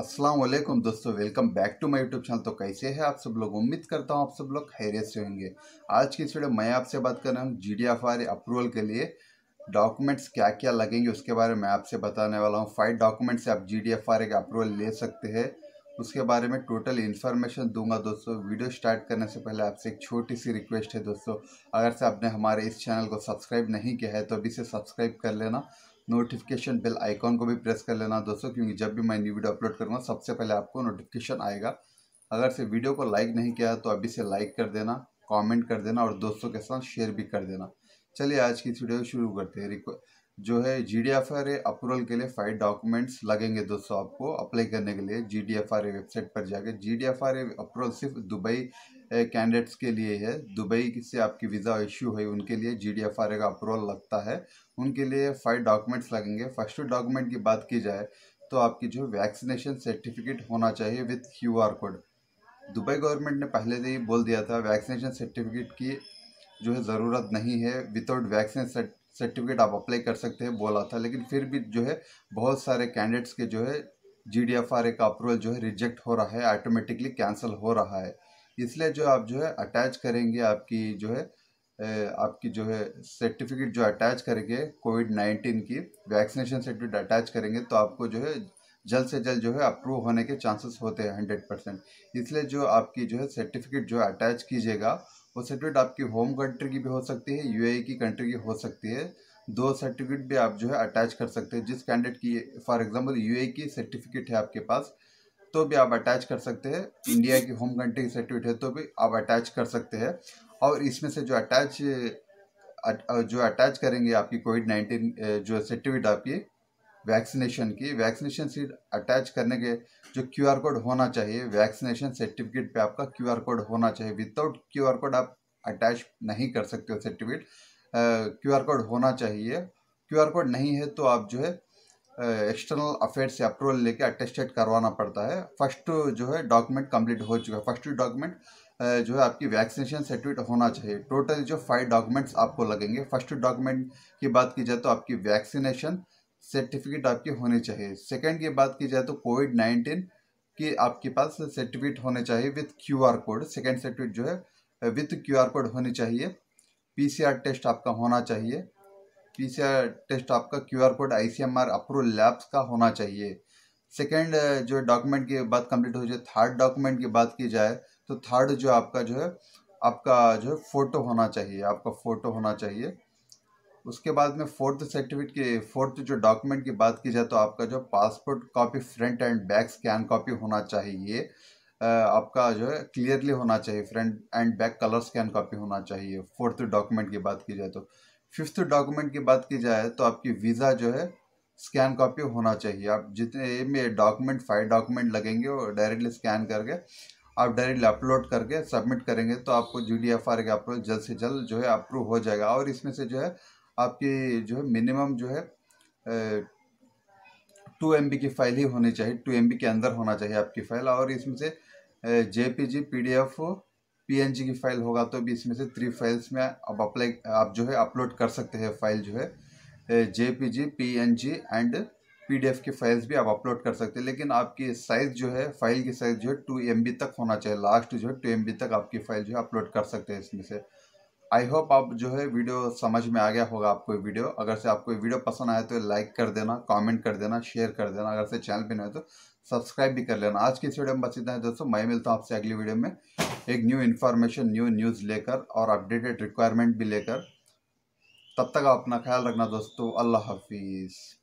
अस्सलाम वालेकुम दोस्तों welcome back to my YouTube channel तो कैसे हैं आप सब लोग उम्मीद करता हूं आप सब लोग खैरियत से होंगे आज की इस वीडियो मैं आपसे बात कर रहा हूं जी डी अप्रूवल के लिए डॉक्यूमेंट्स क्या क्या लगेंगे उसके बारे में आपसे बताने वाला हूं फाइव डॉक्यूमेंट्स से आप जी डी का अप्रूवल ले सकते हैं उसके बारे में टोटल इन्फॉर्मेशन दूंगा दोस्तों वीडियो स्टार्ट करने से पहले आपसे एक छोटी सी रिक्वेस्ट है दोस्तों अगर से आपने हमारे इस चैनल को सब्सक्राइब नहीं किया है तो अभी से सब्सक्राइब कर लेना नोटिफिकेशन बेल आइकॉन को भी प्रेस कर लेना दोस्तों क्योंकि जब भी मैं न्यू वीडियो अपलोड करूँगा सबसे पहले आपको नोटिफिकेशन आएगा अगर से वीडियो को लाइक नहीं किया तो अभी से लाइक कर देना कमेंट कर देना और दोस्तों के साथ शेयर भी कर देना चलिए आज की इस वीडियो शुरू करते हैं जो है G D F R A approval के लिए फाइव डॉक्यूमेंट्स लगेंगे दोस्तों आपको अप्लाई करने के लिए G D F R A website पर जाके G D F R A approval सिर्फ दुबई कैंडिडेट्स के लिए है दुबई से आपकी वीज़ा इश्यू हुई उनके लिए जी डी एफ आर का अप्रूवल लगता है उनके लिए फाइव डॉक्यूमेंट्स लगेंगे फर्स्ट डॉक्यूमेंट की बात की जाए तो आपकी जो वैक्सीनेशन सर्टिफिकेट होना चाहिए with Q R code Dubai government ने पहले से ही बोल दिया था वैक्सीनेशन सर्टिफिकेट की जो है ज़रूरत नहीं है विदाउट वैक्सीन सर्टिफिकेट आप अप्लाई कर सकते हैं बोला था लेकिन फिर भी जो है बहुत सारे कैंडिडेट्स के जो है G D F R A का अप्रूवल जो है रिजेक्ट हो रहा है ऑटोमेटिकली कैंसिल हो रहा है इसलिए जो आप जो है अटैच करेंगे आपकी जो है आपकी जो है सर्टिफिकेट जो अटैच करेंगे कोविड नाइन्टीन की वैक्सीनेशन सर्टिफिकेट अटैच करेंगे तो आपको जो है जल्द से जल्द जो है अप्रूव होने के चांसेस होते हैं हंड्रेड परसेंट इसलिए जो आपकी जो है सर्टिफिकेट जो है अटैच कीजिएगा वो सर्टिफिकेट आपकी होम कंट्री की भी हो सकती है यूएई e की कंट्री की हो सकती है दो सर्टिफिकेट भी आप जो है अटैच कर सकते हैं जिस कैंडिडेट की फॉर एग्जांपल यूएई की सर्टिफिकेट है आपके पास तो भी आप अटैच कर सकते हैं इंडिया की होम कंट्री से ट्वीट है तो भी आप अटैच कर सकते हैं और इसमें से जो अटैच जो अटैच करेंगे आपकी कोविड नाइन्टीन जो सर्टिफिकेट आपकी वैक्सीनेशन की वैक्सीनेशन सीट अटैच करने के जो क्यू आर कोड होना चाहिए वैक्सीनेशन सर्टिफिकेट पे आपका क्यू आर कोड होना चाहिए विदाउट क्यू आर कोड आप अटैच नहीं कर सकते हो सर्टिफिकेट क्यू आर कोड होना चाहिए क्यू आर कोड नहीं है तो आप जो है एक्सटर्नल अफेयर से अप्रूवल लेके अटेस्टेड करवाना पड़ता है फर्स्ट जो है डॉक्यूमेंट कंप्लीट हो चुका है फर्स्ट डॉक्यूमेंट जो है आपकी वैक्सीनेशन सर्टिफिकेट होना चाहिए टोटल जो फाइव डॉक्यूमेंट्स आपको लगेंगे फर्स्ट डॉक्यूमेंट की बात की जाए तो आपकी वैक्सीनेशन सर्टिफिकेट आपकी होनी चाहिए सेकेंड की बात की जाए तो कोविड नाइन्टीन की आपके पास सर्टिफिकेट होने चाहिए with Q R code second certificate जो है विथ क्यू आर कोड होनी चाहिए पी सी आर टेस्ट आपका होना चाहिए प्लीज़ टेस्ट आपका Q R code I C M R approve labs का होना चाहिए सेकेंड जो डॉक्यूमेंट की बात कंप्लीट हो जाए थर्ड डॉक्यूमेंट की बात की जाए तो थर्ड जो आपका जो है आपका जो है फ़ोटो होना चाहिए आपका फ़ोटो होना चाहिए उसके बाद में फोर्थ सर्टिफिकेट के फोर्थ जो डॉक्यूमेंट की बात की जाए तो आपका जो passport copy front and back scan copy होना चाहिए आपका जो है क्लियरली होना चाहिए front and back colour scan copy होना चाहिए फोर्थ डॉक्यूमेंट की बात की जाए तो फिफ्थ डॉक्यूमेंट की बात की जाए तो आपकी वीज़ा जो है स्कैन कॉपी होना चाहिए आप जितने में डॉक्यूमेंट फाइव डॉक्यूमेंट लगेंगे वो डायरेक्टली स्कैन करके आप डायरेक्टली अपलोड करके सबमिट करेंगे तो आपको जी डी एफ आर का अप्रूव जल्द से जल्द जो है अप्रूव हो जाएगा और इसमें से जो है आपकी जो है मिनिमम जो है टू एम बी की फाइल ही होनी चाहिए टू एम बी के अंदर होना चाहिए आपकी फाइल और इसमें से J P G P D F PNG की फाइल होगा तो भी इसमें से थ्री फाइल्स में आप अप्लाई आप जो है अपलोड कर सकते हैं फाइल जो है जेपीजी पीएनजी एंड पीडीएफ की फाइल्स भी आप अपलोड कर सकते हैं लेकिन आपकी साइज़ जो है फाइल की साइज़ जो है टू एम तक होना चाहिए लास्ट जो है टू एम तक आपकी फाइल जो है अपलोड कर सकते हैं इसमें से आई होप आप जो है वीडियो समझ में आ गया होगा आपको ये वीडियो अगर से आपको ये वीडियो पसंद आए तो लाइक कर देना कमेंट कर देना शेयर कर देना अगर से चैनल पे नहीं हो तो सब्सक्राइब भी कर लेना आज की इस वीडियो में बस इतना है दोस्तों मैं मिलता हूँ आपसे अगली वीडियो में एक न्यू इन्फॉर्मेशन न्यू न्यूज़ लेकर और अपडेटेड रिक्वायरमेंट भी लेकर तब तक अपना ख्याल रखना दोस्तों अल्लाह हाफिज़